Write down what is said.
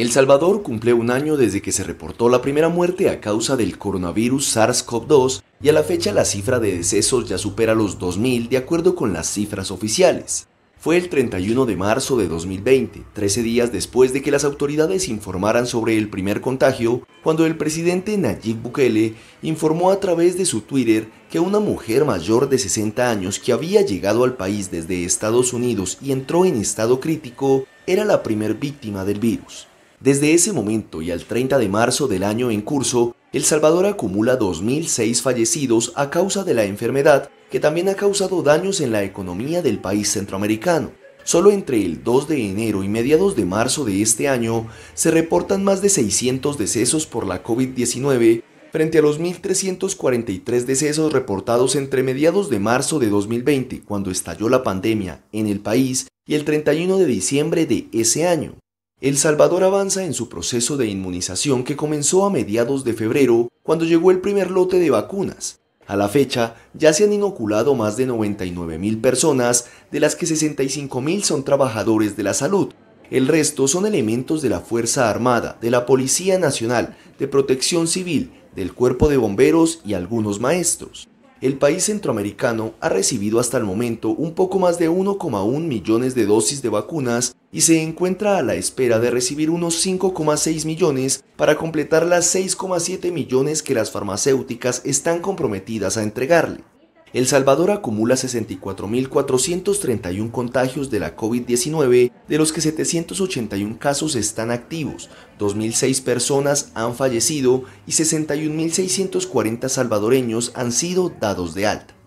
El Salvador cumple un año desde que se reportó la primera muerte a causa del coronavirus SARS-CoV-2 y a la fecha la cifra de decesos ya supera los 2.000 de acuerdo con las cifras oficiales. Fue el 31 de marzo de 2020, 13 días después de que las autoridades informaran sobre el primer contagio, cuando el presidente Nayib Bukele informó a través de su Twitter que una mujer mayor de 60 años que había llegado al país desde Estados Unidos y entró en estado crítico era la primer víctima del virus. Desde ese momento y al 30 de marzo del año en curso, El Salvador acumula 2.006 fallecidos a causa de la enfermedad que también ha causado daños en la economía del país centroamericano. Solo entre el 2 de enero y mediados de marzo de este año se reportan más de 600 decesos por la COVID-19 frente a los 1.343 decesos reportados entre mediados de marzo de 2020, cuando estalló la pandemia en el país, y el 31 de diciembre de ese año. El Salvador avanza en su proceso de inmunización que comenzó a mediados de febrero cuando llegó el primer lote de vacunas. A la fecha, ya se han inoculado más de 99.000 personas, de las que 65.000 son trabajadores de la salud. El resto son elementos de la Fuerza Armada, de la Policía Nacional, de Protección Civil, del Cuerpo de Bomberos y algunos maestros el país centroamericano ha recibido hasta el momento un poco más de 1,1 millones de dosis de vacunas y se encuentra a la espera de recibir unos 5,6 millones para completar las 6,7 millones que las farmacéuticas están comprometidas a entregarle. El Salvador acumula 64.431 contagios de la COVID-19, de los que 781 casos están activos, 2.006 personas han fallecido y 61.640 salvadoreños han sido dados de alta.